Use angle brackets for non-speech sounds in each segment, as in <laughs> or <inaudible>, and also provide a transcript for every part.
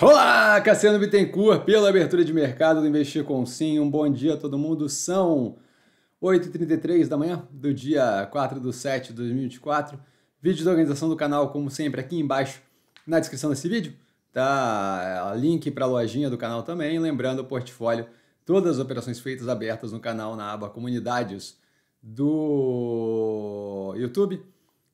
Olá, Cassiano Bittencourt, pela abertura de mercado do Investir com Sim. Um bom dia a todo mundo. São 8h33 da manhã do dia 4 de 7 de 2024. Vídeo da organização do canal, como sempre, aqui embaixo na descrição desse vídeo. Tá é, link para a lojinha do canal também. Lembrando o portfólio, todas as operações feitas abertas no canal na aba Comunidades do YouTube,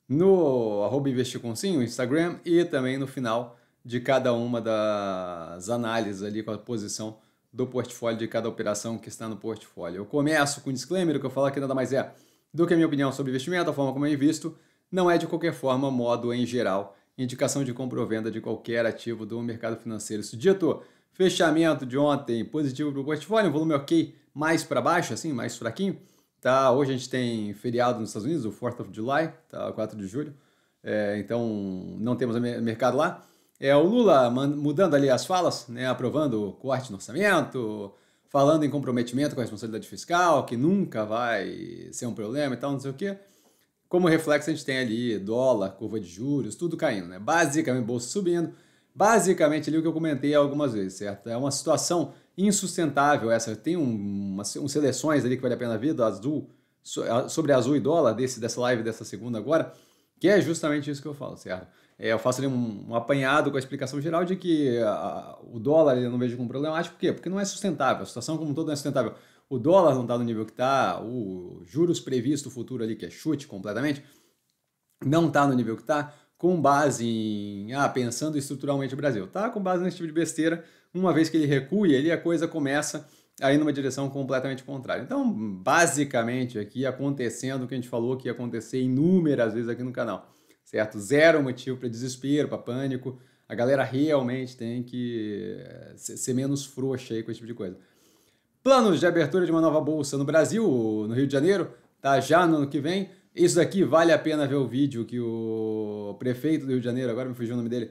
no arroba Investir com Sim, o Instagram e também no final de cada uma das análises ali com a posição do portfólio de cada operação que está no portfólio. Eu começo com um disclaimer, que eu falo que nada mais é do que a minha opinião sobre investimento, a forma como eu invisto, não é de qualquer forma, modo em geral, indicação de compra ou venda de qualquer ativo do mercado financeiro. Isso dito, fechamento de ontem positivo para o portfólio, volume ok, mais para baixo, assim, mais fraquinho. Tá, hoje a gente tem feriado nos Estados Unidos, o 4th of July, tá, 4 de julho, é, então não temos mercado lá é o Lula mudando ali as falas, né, aprovando o corte no orçamento, falando em comprometimento com a responsabilidade fiscal, que nunca vai ser um problema e tal, não sei o quê. Como reflexo, a gente tem ali dólar, curva de juros, tudo caindo, né? Basicamente, bolsa subindo. Basicamente, ali o que eu comentei algumas vezes, certo? É uma situação insustentável essa. Tem um, um seleções ali que vale a pena ver, do azul, sobre azul e dólar, desse, dessa live dessa segunda agora que é justamente isso que eu falo, certo? É, eu faço ali um, um, apanhado com a explicação geral de que a, o dólar eu não vejo como problemático. Por quê? Porque não é sustentável. A situação como um todo não é sustentável. O dólar não está no nível que está, O juros previsto futuro ali, que é chute completamente, não está no nível que está, com base em, ah, pensando estruturalmente o Brasil. Tá com base nesse tipo de besteira, uma vez que ele recua, ali a coisa começa aí numa direção completamente contrária. Então, basicamente, aqui acontecendo o que a gente falou que ia acontecer inúmeras vezes aqui no canal, certo? Zero motivo para desespero, para pânico. A galera realmente tem que eh, ser menos frouxa aí com esse tipo de coisa. Planos de abertura de uma nova bolsa no Brasil, no Rio de Janeiro, tá já no ano que vem. Isso daqui vale a pena ver o vídeo que o prefeito do Rio de Janeiro, agora me fugiu o nome dele,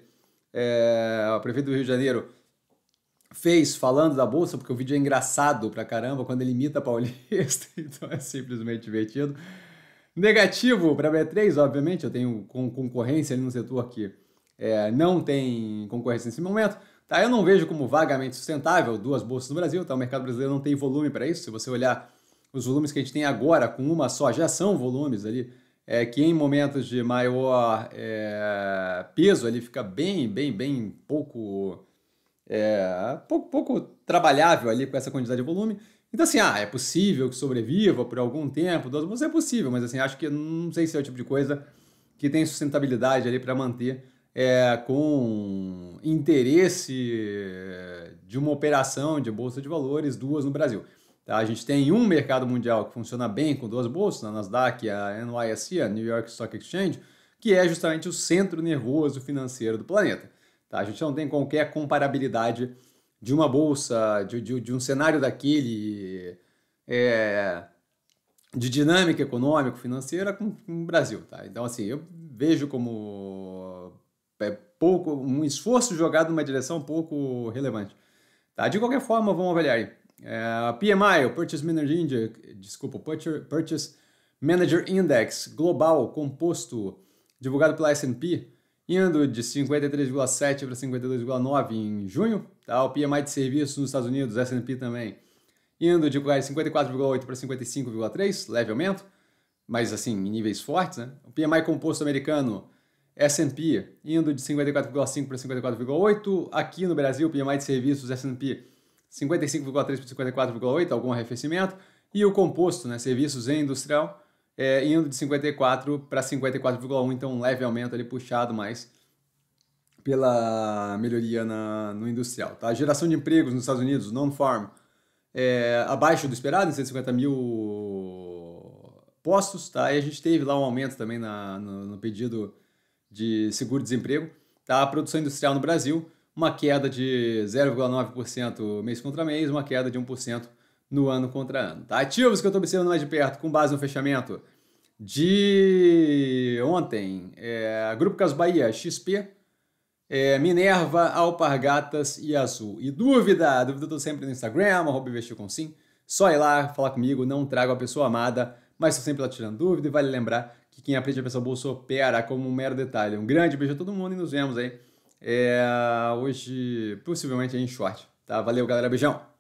é, o prefeito do Rio de Janeiro fez falando da bolsa, porque o vídeo é engraçado pra caramba quando ele imita paulista, <laughs> então é simplesmente divertido. Negativo para B3, obviamente, eu tenho com concorrência ali no setor que é, não tem concorrência nesse momento. Tá, eu não vejo como vagamente sustentável duas bolsas no Brasil, tá? O mercado brasileiro não tem volume para isso. Se você olhar os volumes que a gente tem agora com uma só, já são volumes ali, é, que em momentos de maior é, peso ali fica bem, bem, bem pouco é, pouco, pouco trabalhável ali com essa quantidade de volume. Então, assim, ah, é possível que sobreviva por algum tempo, duas mas é possível, mas assim, acho que não sei se é o tipo de coisa que tem sustentabilidade ali para manter é, com interesse é, de uma operação de bolsa de valores, duas no Brasil. Tá? A gente tem um mercado mundial que funciona bem com duas bolsas, a Nasdaq, a NYSE, a New York Stock Exchange, que é justamente o centro nervoso financeiro do planeta. Tá? A gente não tem qualquer comparabilidade de uma bolsa, de, de, de um cenário daquele, é, de dinâmica econômica, financeira com, com, o Brasil. Tá? Então, assim, eu vejo como é pouco, um esforço jogado numa direção pouco relevante. Tá? De qualquer forma, vamos avaliar aí. É, PMI, o Purchase Manager Index, desculpa, Purchase Manager Index Global Composto, divulgado pela S&P, indo de 53,7 para 52,9 em junho, tá? o PMI de serviços nos Estados Unidos, S&P também, indo de 54,8 para 55,3, leve aumento, mas assim, em níveis fortes. Né? O PMI composto americano, S&P, indo de 54,5 para 54,8, aqui no Brasil, o PMI de serviços, S&P, 55,3 para 54,8, algum arrefecimento, e o composto, né, serviços e industrial, é, indo de 54 para 54,1, então um leve aumento ali puxado mais pela melhoria na, no industrial. Tá? Geração de empregos nos Estados Unidos, non-farm, é, abaixo do esperado, em 150 mil postos, tá? E a gente teve lá um aumento também na, no, no pedido de seguro-desemprego, tá? A produção industrial no Brasil, uma queda de 0,9% mês contra mês, uma queda de 1% no ano contra ano. Tá? Ativos que eu estou observando mais de perto, com base no fechamento de ontem, é, Grupo Caso Bahia, XP, é, Minerva, Alpargatas e Azul. E dúvida, dúvida eu tô sempre no Instagram, arroba investir com sim. Só ir lá falar comigo, não trago a pessoa amada, mas estou sempre lá tirando dúvida e vale lembrar que quem aprende a pessoa bolsa opera como um mero detalhe. Um grande beijo a todo mundo e nos vemos aí é, hoje, possivelmente em short. Tá? Valeu, galera. Beijão!